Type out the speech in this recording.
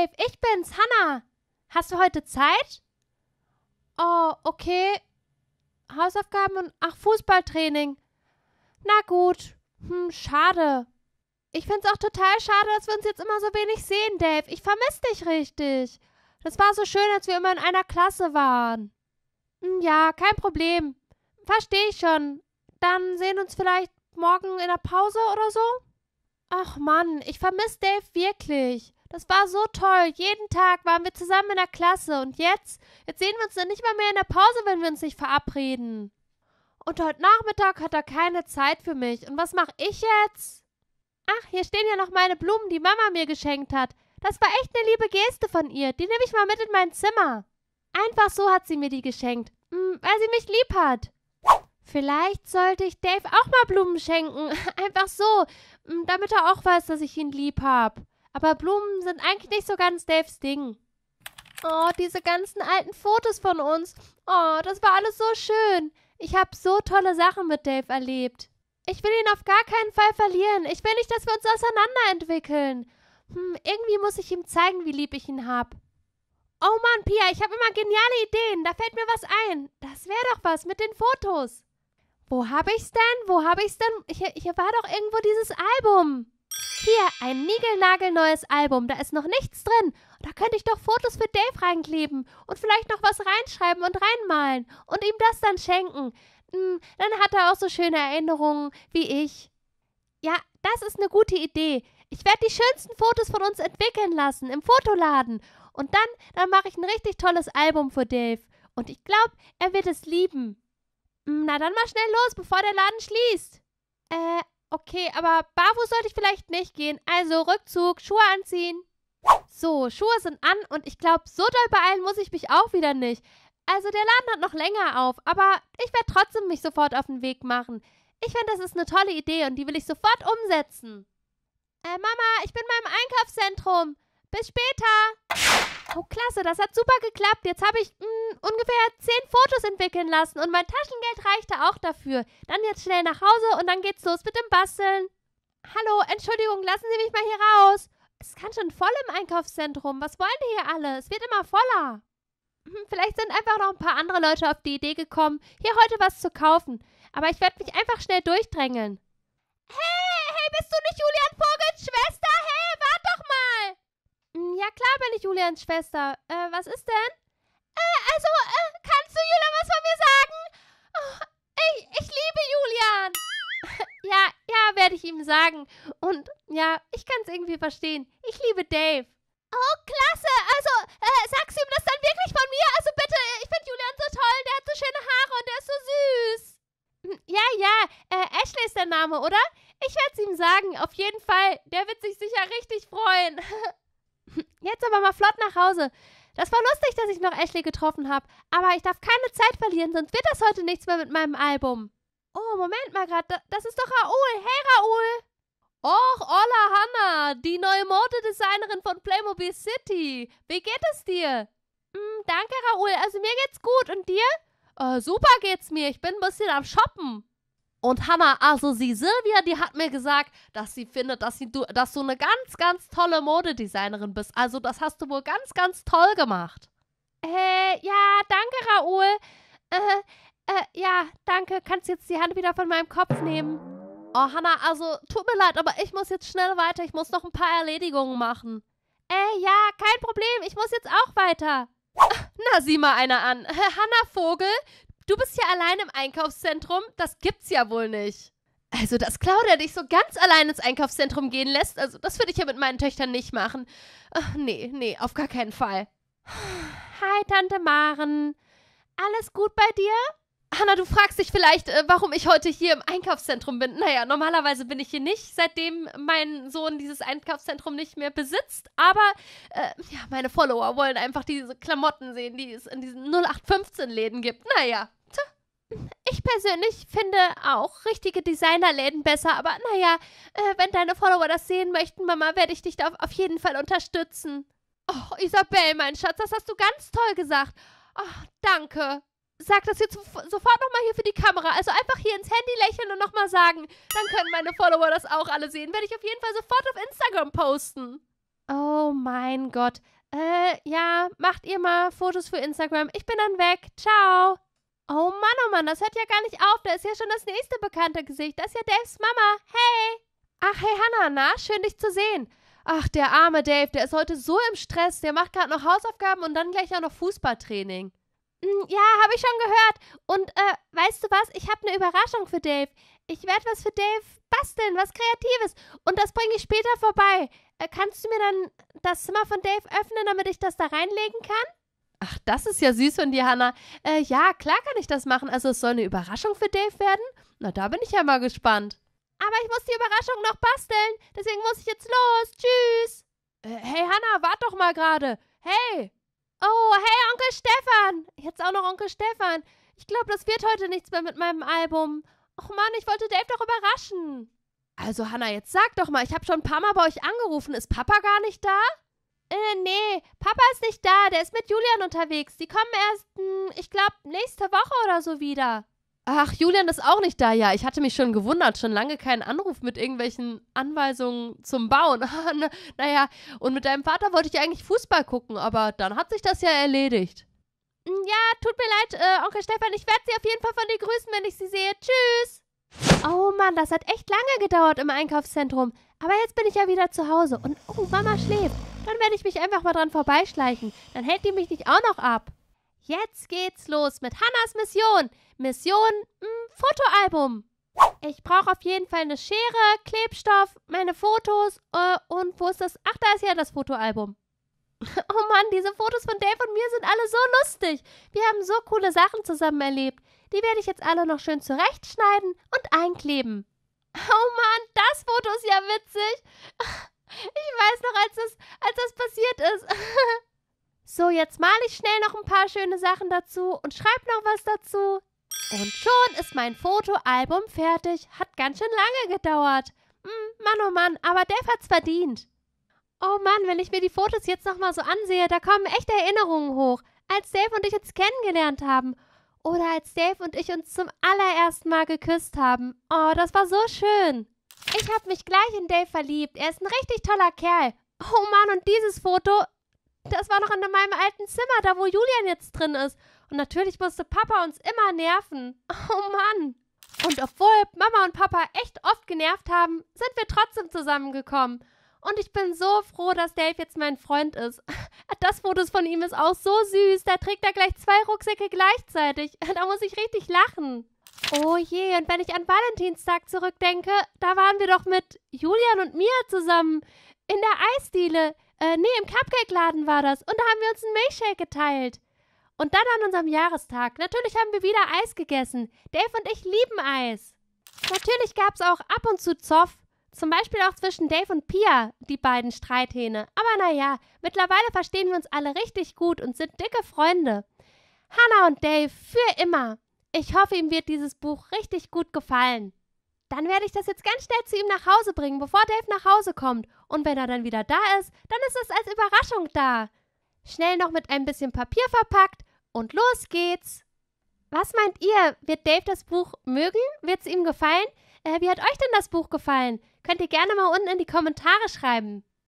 Dave, ich bin's, Hannah. Hast du heute Zeit? Oh, okay. Hausaufgaben und ach, Fußballtraining. Na gut. Hm, schade. Ich find's auch total schade, dass wir uns jetzt immer so wenig sehen, Dave. Ich vermisse dich richtig. Das war so schön, als wir immer in einer Klasse waren. Hm, ja, kein Problem. Versteh ich schon. Dann sehen uns vielleicht morgen in der Pause oder so? Ach Mann, ich vermisse Dave wirklich. Das war so toll. Jeden Tag waren wir zusammen in der Klasse und jetzt, jetzt sehen wir uns dann nicht mal mehr in der Pause, wenn wir uns nicht verabreden. Und heute Nachmittag hat er keine Zeit für mich. Und was mache ich jetzt? Ach, hier stehen ja noch meine Blumen, die Mama mir geschenkt hat. Das war echt eine liebe Geste von ihr. Die nehme ich mal mit in mein Zimmer. Einfach so hat sie mir die geschenkt, hm, weil sie mich lieb hat. Vielleicht sollte ich Dave auch mal Blumen schenken. Einfach so, hm, damit er auch weiß, dass ich ihn lieb habe. Aber Blumen sind eigentlich nicht so ganz Daves Ding. Oh, diese ganzen alten Fotos von uns. Oh, das war alles so schön. Ich habe so tolle Sachen mit Dave erlebt. Ich will ihn auf gar keinen Fall verlieren. Ich will nicht, dass wir uns auseinanderentwickeln. Hm, irgendwie muss ich ihm zeigen, wie lieb ich ihn hab. Oh Mann, Pia, ich habe immer geniale Ideen. Da fällt mir was ein. Das wäre doch was mit den Fotos. Wo habe ich's denn? Wo habe ich's denn? Hier, hier war doch irgendwo dieses Album. Hier, ein niegelnagelneues Album, da ist noch nichts drin. Da könnte ich doch Fotos für Dave reinkleben und vielleicht noch was reinschreiben und reinmalen und ihm das dann schenken. Hm, dann hat er auch so schöne Erinnerungen wie ich. Ja, das ist eine gute Idee. Ich werde die schönsten Fotos von uns entwickeln lassen im Fotoladen. Und dann, dann mache ich ein richtig tolles Album für Dave. Und ich glaube, er wird es lieben. Hm, na dann mal schnell los, bevor der Laden schließt. Äh, Okay, aber barfuß sollte ich vielleicht nicht gehen. Also Rückzug, Schuhe anziehen. So, Schuhe sind an und ich glaube, so doll beeilen muss ich mich auch wieder nicht. Also der Laden hat noch länger auf, aber ich werde trotzdem mich sofort auf den Weg machen. Ich finde, das ist eine tolle Idee und die will ich sofort umsetzen. Äh, Mama, ich bin mal im Einkaufszentrum. Bis später. Oh, klasse, das hat super geklappt. Jetzt habe ich mh, hm, ungefähr zehn Fotos entwickeln lassen und mein Taschengeld reichte auch dafür. Dann jetzt schnell nach Hause und dann geht's los mit dem Basteln. Hallo, Entschuldigung, lassen Sie mich mal hier raus. Es kann schon voll im Einkaufszentrum. Was wollen die hier alle? Es wird immer voller. Hm, vielleicht sind einfach noch ein paar andere Leute auf die Idee gekommen, hier heute was zu kaufen. Aber ich werde mich einfach schnell durchdrängeln. Hey, hey, bist du nicht Julian Vogels Schwester? Hey, wart doch mal! Hm, ja, klar bin ich Julians Schwester. Äh, was ist denn? Äh, also, äh, kannst du Julia was von mir sagen? Oh, ich, ich liebe Julian. ja, ja, werde ich ihm sagen. Und ja, ich kann es irgendwie verstehen. Ich liebe Dave. Oh, klasse. Also, äh, sagst du ihm das dann wirklich von mir? Also bitte, ich finde Julian so toll. Der hat so schöne Haare und der ist so süß. Hm, ja, ja. Äh, Ashley ist der Name, oder? Ich werde es ihm sagen. Auf jeden Fall. Der wird sich sicher richtig freuen. Jetzt aber mal flott nach Hause. Das war lustig, dass ich noch Ashley getroffen habe, aber ich darf keine Zeit verlieren, sonst wird das heute nichts mehr mit meinem Album. Oh, Moment mal gerade, das ist doch Raoul. Hey Raoul! Och, Ola Hanna, die neue Modedesignerin von Playmobil City. Wie geht es dir? Mm, danke, Raoul. Also mir geht's gut. Und dir? Oh, super geht's mir. Ich bin ein bisschen am Shoppen. Und Hannah, also sie Silvia, die hat mir gesagt, dass sie findet, dass, sie, du, dass du eine ganz, ganz tolle Modedesignerin bist. Also das hast du wohl ganz, ganz toll gemacht. Äh, ja, danke, Raoul. Äh, äh, ja, danke. Kannst jetzt die Hand wieder von meinem Kopf nehmen. Oh, Hannah, also tut mir leid, aber ich muss jetzt schnell weiter. Ich muss noch ein paar Erledigungen machen. Äh, ja, kein Problem. Ich muss jetzt auch weiter. Na, sieh mal einer an. Hanna Vogel, Du bist ja allein im Einkaufszentrum. Das gibt's ja wohl nicht. Also, dass Claudia dich so ganz allein ins Einkaufszentrum gehen lässt, also das würde ich ja mit meinen Töchtern nicht machen. Ach, nee, nee, auf gar keinen Fall. Hi, Tante Maren. Alles gut bei dir? Hanna, du fragst dich vielleicht, äh, warum ich heute hier im Einkaufszentrum bin. Naja, normalerweise bin ich hier nicht, seitdem mein Sohn dieses Einkaufszentrum nicht mehr besitzt. Aber äh, ja, meine Follower wollen einfach diese Klamotten sehen, die es in diesen 0815-Läden gibt. Naja persönlich finde auch richtige Designerläden besser, aber naja, äh, wenn deine Follower das sehen möchten, Mama, werde ich dich da auf, jeden Fall unterstützen. Oh, Isabel, mein Schatz, das hast du ganz toll gesagt. Oh, danke. Sag das jetzt sofort nochmal hier für die Kamera. Also einfach hier ins Handy lächeln und nochmal sagen. Dann können meine Follower das auch alle sehen. Werde ich auf jeden Fall sofort auf Instagram posten. Oh mein Gott. Äh, ja, macht ihr mal Fotos für Instagram. Ich bin dann weg. Ciao. Oh Mann, oh Mann, das hört ja gar nicht auf. Da ist ja schon das nächste bekannte Gesicht. Das ist ja Daves Mama. Hey! Ach, hey Hannah, na, schön dich zu sehen. Ach, der arme Dave, der ist heute so im Stress. Der macht gerade noch Hausaufgaben und dann gleich auch noch Fußballtraining. Hm, ja, habe ich schon gehört. Und äh, weißt du was? Ich habe eine Überraschung für Dave. Ich werde was für Dave basteln, was Kreatives. Und das bringe ich später vorbei. Äh, kannst du mir dann das Zimmer von Dave öffnen, damit ich das da reinlegen kann? Ach, das ist ja süß von dir, Hannah. Äh, ja, klar kann ich das machen. Also es soll eine Überraschung für Dave werden? Na, da bin ich ja mal gespannt. Aber ich muss die Überraschung noch basteln. Deswegen muss ich jetzt los. Tschüss. Äh, hey, Hannah, wart doch mal gerade. Hey. Oh, hey, Onkel Stefan. Jetzt auch noch Onkel Stefan. Ich glaube, das wird heute nichts mehr mit meinem Album. Och Mann, ich wollte Dave doch überraschen. Also, Hannah, jetzt sag doch mal, ich habe schon ein paar Mal bei euch angerufen. Ist Papa gar nicht da? Äh, nee, Papa ist nicht da, der ist mit Julian unterwegs. Die kommen erst, mh, hm, ich glaube, nächste Woche oder so wieder. Ach, Julian ist auch nicht da, ja. Ich hatte mich schon gewundert, schon lange keinen Anruf mit irgendwelchen Anweisungen zum Bauen. Ah, ne, naja, und mit deinem Vater wollte ich eigentlich Fußball gucken, aber dann hat sich das ja erledigt. Hm, ja, tut mir leid, äh, Onkel Stefan, ich werde sie auf jeden Fall von dir grüßen, wenn ich sie sehe. Tschüss! Oh Mann, das hat echt lange gedauert im Einkaufszentrum. Aber jetzt bin ich ja wieder zu Hause und oh, Mama schläft. Dann werde ich mich einfach mal dran vorbeischleichen. Dann hält die mich nicht auch noch ab. Jetzt geht's los mit Hannas Mission. Mission mh, hm, Fotoalbum. Ich brauche auf jeden Fall eine Schere, Klebstoff, meine Fotos äh, und wo ist das? Ach, da ist ja das Fotoalbum. Oh Mann, diese Fotos von Dave und mir sind alle so lustig. Wir haben so coole Sachen zusammen erlebt. Die werde ich jetzt alle noch schön zurechtschneiden und einkleben. Oh Mann, das Foto ist ja witzig. Ich weiß noch, als das, als das passiert ist. so, jetzt male ich schnell noch ein paar schöne Sachen dazu und schreibe noch was dazu. Und schon ist mein Fotoalbum fertig. Hat ganz schön lange gedauert. Hm, Mann, oh Mann, aber Dev hat's verdient. Oh Mann, wenn ich mir die Fotos jetzt nochmal so ansehe, da kommen echte Erinnerungen hoch. Als Dave und ich uns kennengelernt haben. Oder als Dave und ich uns zum allerersten Mal geküsst haben. Oh, das war so schön. Ich habe mich gleich in Dave verliebt. Er ist ein richtig toller Kerl. Oh Mann, und dieses Foto, das war noch in meinem alten Zimmer, da wo Julian jetzt drin ist. Und natürlich musste Papa uns immer nerven. Oh Mann. Und obwohl Mama und Papa echt oft genervt haben, sind wir trotzdem zusammengekommen. Und ich bin so froh, dass Dave jetzt mein Freund ist. Das Foto von ihm ist auch so süß. Da trägt er gleich zwei Rucksäcke gleichzeitig. Da muss ich richtig lachen. Oh je, und wenn ich an Valentinstag zurückdenke, da waren wir doch mit Julian und Mia zusammen in der Eisdiele. Äh, nee, im Cupcake-Laden war das. Und da haben wir uns einen Milchshake geteilt. Und dann an unserem Jahrestag. Natürlich haben wir wieder Eis gegessen. Dave und ich lieben Eis. Natürlich gab es auch ab und zu Zoff. Zum Beispiel auch zwischen Dave und Pia, die beiden Streithähne. Aber naja, mittlerweile verstehen wir uns alle richtig gut und sind dicke Freunde. Hannah und Dave, für immer. Ich hoffe, ihm wird dieses Buch richtig gut gefallen. Dann werde ich das jetzt ganz schnell zu ihm nach Hause bringen, bevor Dave nach Hause kommt. Und wenn er dann wieder da ist, dann ist es als Überraschung da. Schnell noch mit ein bisschen Papier verpackt und los geht's. Was meint ihr? Wird Dave das Buch mögen? Wird es ihm gefallen? Äh, wie hat euch denn das Buch gefallen? Könnt ihr gerne mal unten in die Kommentare schreiben.